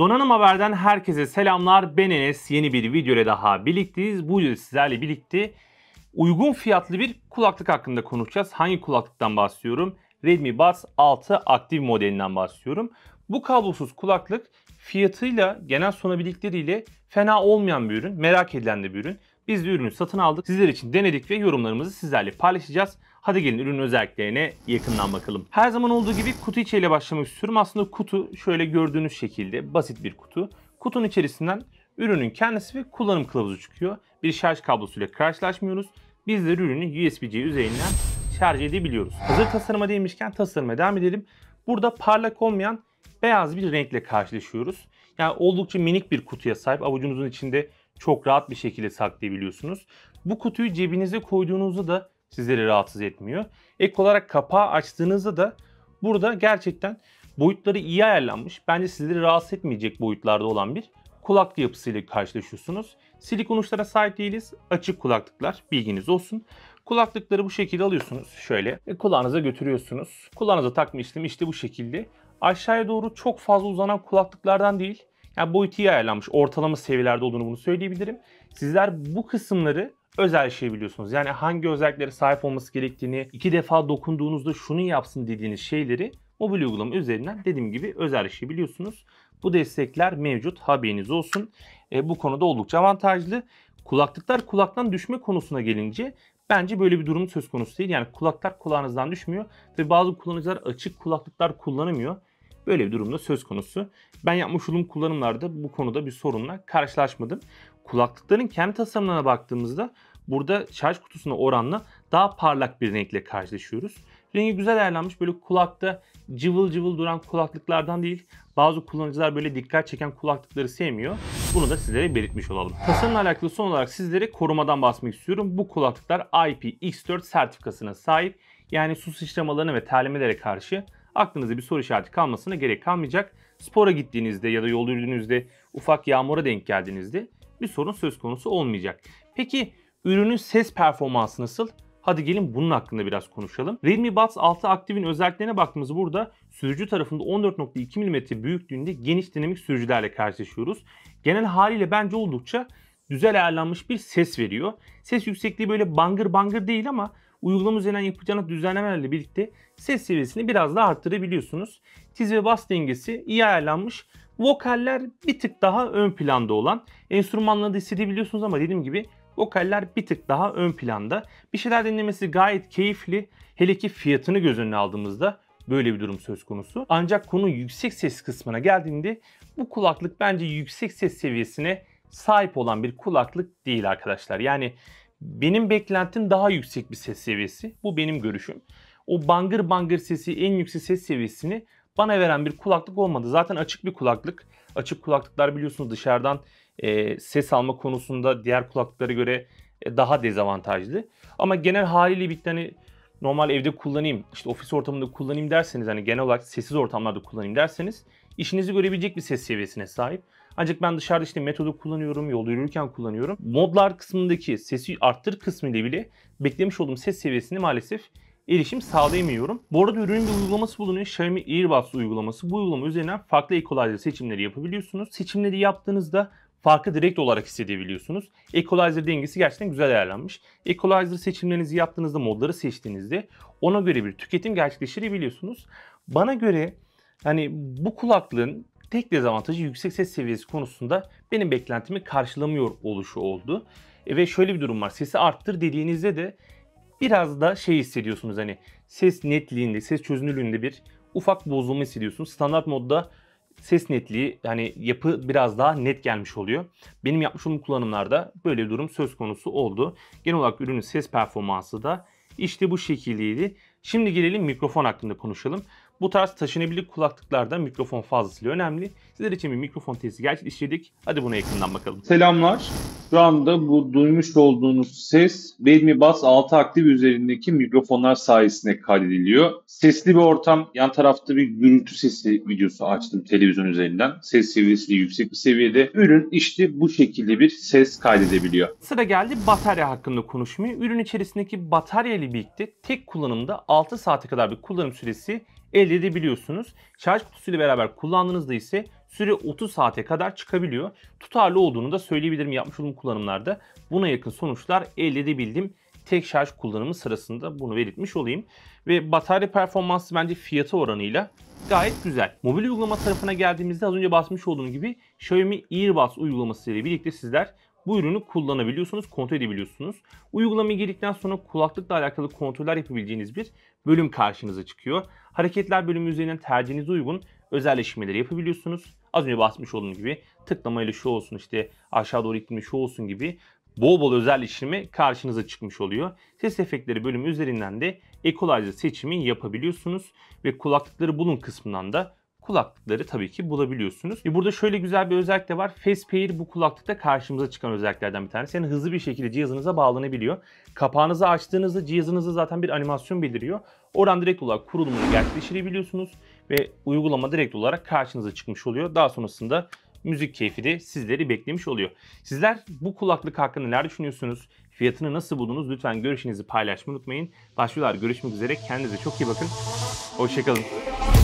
Donanım Haber'den herkese selamlar. Ben Enes. Yeni bir video ile daha birlikteyiz. Bu videoda sizlerle birlikte uygun fiyatlı bir kulaklık hakkında konuşacağız. Hangi kulaklıktan bahsediyorum? Redmi Buds 6 aktif modelinden bahsediyorum. Bu kablosuz kulaklık fiyatıyla, genel sonabilikleriyle fena olmayan bir ürün. Merak edilen de bir ürün. Biz de ürünü satın aldık. Sizler için denedik ve yorumlarımızı sizlerle paylaşacağız. Hadi gelin ürün özelliklerine yakından bakalım. Her zaman olduğu gibi kutu içeriyle başlamak istiyorum. Aslında kutu şöyle gördüğünüz şekilde basit bir kutu. Kutunun içerisinden ürünün kendisi ve kullanım kılavuzu çıkıyor. Bir şarj kablosuyla karşılaşmıyoruz. Bizler ürünü USB-C üzerinden şarj edebiliyoruz. Hazır tasarıma değinmişken tasarıma devam edelim. Burada parlak olmayan beyaz bir renkle karşılaşıyoruz. Yani oldukça minik bir kutuya sahip. Avucunuzun içinde çok rahat bir şekilde saklayabiliyorsunuz. Bu kutuyu cebinize koyduğunuzda da sizleri rahatsız etmiyor. Ek olarak kapağı açtığınızda da burada gerçekten boyutları iyi ayarlanmış, bence sizleri rahatsız etmeyecek boyutlarda olan bir kulaklık yapısıyla karşılaşıyorsunuz. Silikon uçlara sahip değiliz. Açık kulaklıklar bilginiz olsun. Kulaklıkları bu şekilde alıyorsunuz şöyle ve kulağınıza götürüyorsunuz. Kulağınıza takma işlemi işte bu şekilde. Aşağıya doğru çok fazla uzanan kulaklıklardan değil. Yani boyutu iyi ayarlanmış ortalama seviyelerde olduğunu bunu söyleyebilirim. Sizler bu kısımları özel şey biliyorsunuz. Yani hangi özelliklere sahip olması gerektiğini, iki defa dokunduğunuzda şunu yapsın dediğiniz şeyleri mobil uygulama üzerinden dediğim gibi özel şey biliyorsunuz. Bu destekler mevcut haberiniz olsun. E, bu konuda oldukça avantajlı. Kulaklıklar kulaktan düşme konusuna gelince Bence böyle bir durum söz konusu değil. Yani kulaklar kulağınızdan düşmüyor ve bazı kullanıcılar açık kulaklıklar kullanamıyor. Böyle bir durumda söz konusu. Ben yapmış olduğum kullanımlarda bu konuda bir sorunla karşılaşmadım. Kulaklıkların kendi tasarımlarına baktığımızda burada şarj kutusuna oranla daha parlak bir renkle karşılaşıyoruz. Rengi güzel ayarlanmış böyle kulakta cıvıl cıvıl duran kulaklıklardan değil bazı kullanıcılar böyle dikkat çeken kulaklıkları sevmiyor. Bunu da sizlere belirtmiş olalım. Tasarımla alakalı son olarak sizlere korumadan bahsetmek istiyorum. Bu kulaklıklar IPX4 sertifikasına sahip. Yani su sıçramalarına ve terlemelere karşı aklınızda bir soru işareti kalmasına gerek kalmayacak. Spora gittiğinizde ya da yol yürüdüğünüzde ufak yağmura denk geldiğinizde bir sorun söz konusu olmayacak. Peki Ürünün ses performansı nasıl? Hadi gelin bunun hakkında biraz konuşalım. Redmi Buds 6 Active'in özelliklerine baktığımızda, burada sürücü tarafında 14.2 mm büyüklüğünde geniş dinamik sürücülerle karşılaşıyoruz. Genel haliyle bence oldukça güzel ayarlanmış bir ses veriyor. Ses yüksekliği böyle bangır bangır değil ama uygulama üzerinden yapacağınız düzenlemelerle birlikte ses seviyesini biraz daha arttırabiliyorsunuz. Tiz ve bas dengesi iyi ayarlanmış. Vokaller bir tık daha ön planda olan. Enstrümanları da hissedebiliyorsunuz ama dediğim gibi Vokaller bir tık daha ön planda. Bir şeyler dinlemesi gayet keyifli. Hele ki fiyatını göz önüne aldığımızda böyle bir durum söz konusu. Ancak konu yüksek ses kısmına geldiğinde bu kulaklık bence yüksek ses seviyesine sahip olan bir kulaklık değil arkadaşlar. Yani benim beklentim daha yüksek bir ses seviyesi. Bu benim görüşüm. O bangır bangır sesi en yüksek ses seviyesini bana veren bir kulaklık olmadı. Zaten açık bir kulaklık. Açık kulaklıklar biliyorsunuz dışarıdan e, ses alma konusunda diğer kulaklıklara göre e, daha dezavantajlı. Ama genel haliyle bir hani normal evde kullanayım, işte ofis ortamında kullanayım derseniz hani genel olarak sessiz ortamlarda kullanayım derseniz işinizi görebilecek bir ses seviyesine sahip. Ancak ben dışarıda işte metodu kullanıyorum, yol yürürken kullanıyorum. Modlar kısmındaki sesi arttır kısmıyla bile beklemiş olduğum ses seviyesini maalesef erişim sağlayamıyorum. Bu arada ürünün bir uygulaması bulunuyor. Xiaomi Earbuds uygulaması. Bu uygulama üzerinden farklı equalizer seçimleri yapabiliyorsunuz. Seçimleri yaptığınızda farkı direkt olarak hissedebiliyorsunuz. Equalizer dengesi gerçekten güzel ayarlanmış. Equalizer seçimlerinizi yaptığınızda, modları seçtiğinizde ona göre bir tüketim gerçekleştirebiliyorsunuz. Bana göre hani bu kulaklığın tek dezavantajı yüksek ses seviyesi konusunda benim beklentimi karşılamıyor oluşu oldu. E ve şöyle bir durum var. Sesi arttır dediğinizde de biraz da şey hissediyorsunuz hani ses netliğinde, ses çözünürlüğünde bir ufak bozulma hissediyorsunuz. Standart modda ses netliği yani yapı biraz daha net gelmiş oluyor. Benim yapmış olduğum kullanımlarda böyle bir durum söz konusu oldu. Genel olarak ürünün ses performansı da işte bu şekildeydi. Şimdi gelelim mikrofon hakkında konuşalım. Bu tarz taşınabilir kulaklıklarda mikrofon fazlasıyla önemli. Sizler için bir mikrofon testi gerçekleştirdik. Hadi buna yakından bakalım. Selamlar. Şu anda bu duymuş olduğunuz ses Redmi Buds 6 aktif üzerindeki mikrofonlar sayesinde kaydediliyor. Sesli bir ortam, yan tarafta bir gürültü sesi videosu açtım televizyon üzerinden. Ses seviyesi de yüksek bir seviyede. Ürün işte bu şekilde bir ses kaydedebiliyor. Sıra geldi batarya hakkında konuşmaya. Ürün içerisindeki batarya ile birlikte tek kullanımda 6 saate kadar bir kullanım süresi elde edebiliyorsunuz. Şarj kutusuyla beraber kullandığınızda ise süre 30 saate kadar çıkabiliyor. Tutarlı olduğunu da söyleyebilirim yapmış olduğum kullanımlarda. Buna yakın sonuçlar elde edebildim. Tek şarj kullanımı sırasında bunu belirtmiş olayım. Ve batarya performansı bence fiyatı oranıyla gayet güzel. Mobil uygulama tarafına geldiğimizde az önce basmış olduğum gibi Xiaomi Earbuds uygulaması ile birlikte sizler bu ürünü kullanabiliyorsunuz, kontrol edebiliyorsunuz. Uygulamaya girdikten sonra kulaklıkla alakalı kontroller yapabileceğiniz bir bölüm karşınıza çıkıyor hareketler bölümü üzerinden tercihinize uygun özelleşmeleri yapabiliyorsunuz. Az önce bahsetmiş olduğum gibi tıklamayla şu olsun işte aşağı doğru ittirme şu olsun gibi bol bol özelleştirme karşınıza çıkmış oluyor. Ses efektleri bölümü üzerinden de equalizer seçimi yapabiliyorsunuz ve kulaklıkları bulun kısmından da kulaklıkları tabii ki bulabiliyorsunuz. E burada şöyle güzel bir özellik de var. FacePair bu kulaklıkta karşımıza çıkan özelliklerden bir tanesi. Yani hızlı bir şekilde cihazınıza bağlanabiliyor. Kapağınızı açtığınızda cihazınızda zaten bir animasyon bildiriyor. Oradan direkt olarak kurulumunu gerçekleştirebiliyorsunuz ve uygulama direkt olarak karşınıza çıkmış oluyor. Daha sonrasında müzik keyfi de sizleri beklemiş oluyor. Sizler bu kulaklık hakkında neler düşünüyorsunuz? Fiyatını nasıl buldunuz? Lütfen görüşünüzü paylaşmayı unutmayın. Başlıyorlar. Görüşmek üzere. Kendinize çok iyi bakın. Hoşçakalın.